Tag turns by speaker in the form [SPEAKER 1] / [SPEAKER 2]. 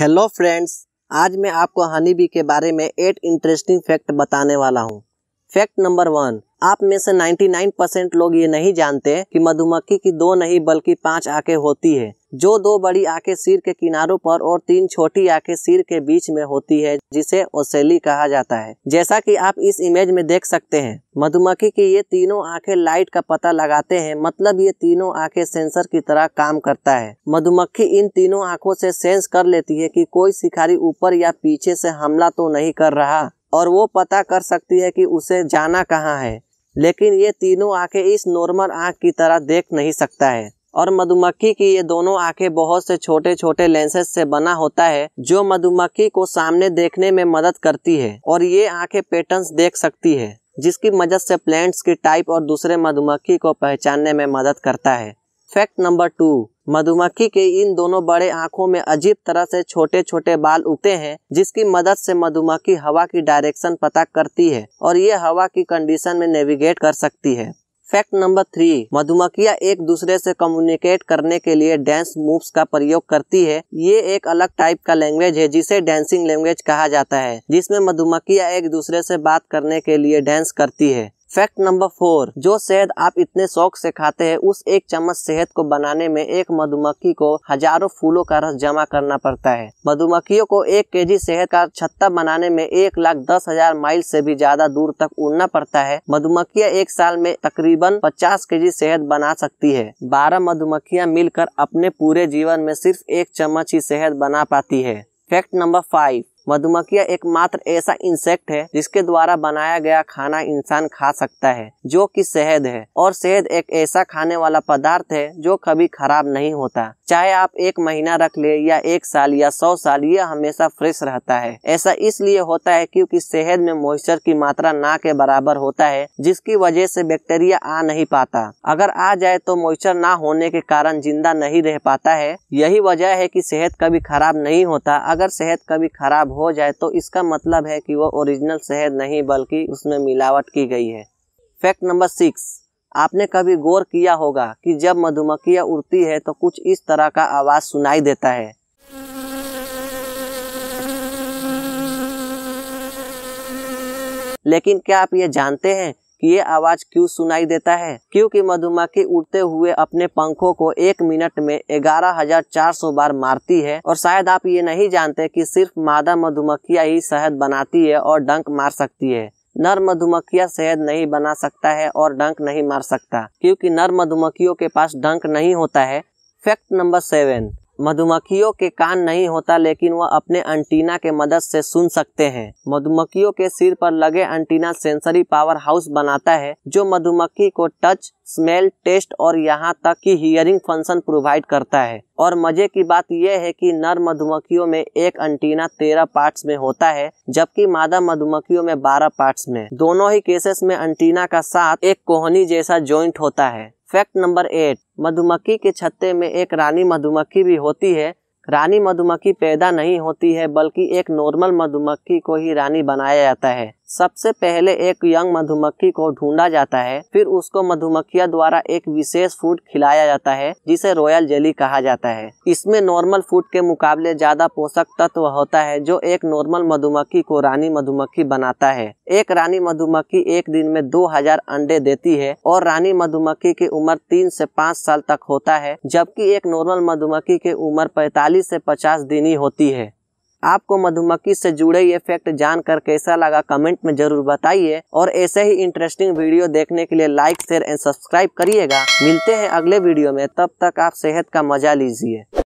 [SPEAKER 1] hello friends आज मैं आपको हनी बी के बारे में एट इंटरेस्टिंग फैक्ट बताने वाला हूँ फैक्ट नंबर वन आप में से 99 परसेंट लोग ये नहीं जानते कि मधुमक्खी की दो नहीं बल्कि पांच आंखें होती है जो दो बड़ी आंखें सिर के किनारों पर और तीन छोटी आंखें सिर के बीच में होती है जिसे ओसेली कहा जाता है जैसा कि आप इस इमेज में देख सकते हैं मधुमक्खी की ये तीनों आंखें लाइट का पता लगाते हैं मतलब ये तीनों आंखें सेंसर की तरह काम करता है मधुमक्खी इन तीनों आंखों से सेंस कर लेती है कि कोई शिकारी ऊपर या पीछे से हमला तो नहीं कर रहा और वो पता कर सकती है कि उसे जाना कहाँ है लेकिन ये तीनों आंखें इस नॉर्मल आंख की तरह देख नहीं सकता है और मधुमक्खी की ये दोनों आंखें बहुत से छोटे छोटे लेंसेस से बना होता है जो मधुमक्खी को सामने देखने में मदद करती है और ये आंखें पेटर्न देख सकती है जिसकी मदद से प्लांट्स की टाइप और दूसरे मधुमक्खी को पहचानने में मदद करता है फैक्ट नंबर टू मधुमक्खी के इन दोनों बड़े आँखों में अजीब तरह से छोटे छोटे बाल उगते हैं जिसकी मदद से मधुमक्खी हवा की डायरेक्शन पता करती है और ये हवा की कंडीशन में नेविगेट कर सकती है फैक्ट नंबर थ्री मधुमक्खिया एक दूसरे से कम्युनिकेट करने के लिए डांस मूव्स का प्रयोग करती है ये एक अलग टाइप का लैंग्वेज है जिसे डांसिंग लैंग्वेज कहा जाता है जिसमें मधुमक्खिया एक दूसरे से बात करने के लिए डांस करती है फैक्ट नंबर फोर जो शहद आप इतने शौक से खाते हैं उस एक चम्मच शहद को बनाने में एक मधुमक्खी को हजारों फूलों का रस जमा करना पड़ता है मधुमक्खियों को एक केजी शहद का छत्ता बनाने में एक लाख दस हजार माइल से भी ज्यादा दूर तक उड़ना पड़ता है मधुमक्खियां एक साल में तकरीबन पचास के जी शहद बना सकती है बारह मधुमक्खियाँ मिलकर अपने पूरे जीवन में सिर्फ एक चम्मच ही शहद बना पाती है फैक्ट नंबर फाइव मधुमक्खिया एकमात्र ऐसा इंसेक्ट है जिसके द्वारा बनाया गया खाना इंसान खा सकता है जो कि शहद है और शहद एक ऐसा खाने वाला पदार्थ है जो कभी खराब नहीं होता चाहे आप एक महीना रख ले या एक साल या सौ साल यह हमेशा फ्रेश रहता है ऐसा इसलिए होता है क्योंकि शहद में मॉइस्चर की मात्रा ना के बराबर होता है जिसकी वजह से बैक्टीरिया आ नहीं पाता अगर आ जाए तो मॉइस्चर ना होने के कारण जिंदा नहीं रह पाता है यही वजह है कि शहद कभी खराब नहीं होता अगर शहद कभी खराब हो जाए तो इसका मतलब है कि वो ओरिजिनल शहद नहीं बल्कि उसमें मिलावट की गई है फैक्ट नंबर सिक्स आपने कभी गौर किया होगा कि जब मधुमक्खियाँ उड़ती है तो कुछ इस तरह का आवाज़ सुनाई देता है लेकिन क्या आप ये जानते हैं ये आवाज क्यों सुनाई देता है क्योंकि मधुमक्खी उड़ते हुए अपने पंखों को एक मिनट में ग्यारह हजार चार सौ बार मारती है और शायद आप ये नहीं जानते कि सिर्फ मादा मधुमक्खिया ही शहद बनाती है और डंक मार सकती है नर मधुमक्खिया शहद नहीं बना सकता है और डंक नहीं मार सकता क्योंकि नर मधुमक्खियों के पास डंक नहीं होता है फैक्ट नंबर सेवन मधुमक्खियों के कान नहीं होता लेकिन वह अपने अंटीना के मदद से सुन सकते हैं मधुमक्खियों के सिर पर लगे अंटीना सेंसरी पावर हाउस बनाता है जो मधुमक्खी को टच स्मेल टेस्ट और यहाँ तक कि हियरिंग फंक्शन प्रोवाइड करता है और मजे की बात यह है कि नर मधुमक्खियों में एक अंटीना तेरह पार्ट्स में होता है जबकि मादा मधुमक्खियों में बारह पार्ट्स में दोनों ही केसेस में अंटीना का साथ एक कोहनी जैसा ज्वाइंट होता है फैक्ट नंबर एट मधुमक्खी के छत्ते में एक रानी मधुमक्खी भी होती है रानी मधुमक्खी पैदा नहीं होती है बल्कि एक नॉर्मल मधुमक्खी को ही रानी बनाया जाता है सबसे पहले एक यंग मधुमक्खी को ढूंढा जाता है फिर उसको मधुमक्खिया द्वारा एक विशेष फूड खिलाया जाता है जिसे रॉयल जेली कहा जाता है इसमें नॉर्मल फूड के मुकाबले ज्यादा पोषक तत्व होता है जो एक नॉर्मल मधुमक्खी को रानी मधुमक्खी बनाता है एक रानी मधुमक्खी एक दिन में 2000 अंडे देती है और रानी मधुमक्खी की उम्र तीन से पाँच साल तक होता है जबकि एक नॉर्मल मधुमक्खी की उम्र पैतालीस से पचास दिन ही होती है आपको मधुमक्खी से जुड़े ये फैक्ट जानकर कैसा लगा कमेंट में जरूर बताइए और ऐसे ही इंटरेस्टिंग वीडियो देखने के लिए लाइक शेयर एंड सब्सक्राइब करिएगा मिलते हैं अगले वीडियो में तब तक आप सेहत का मजा लीजिए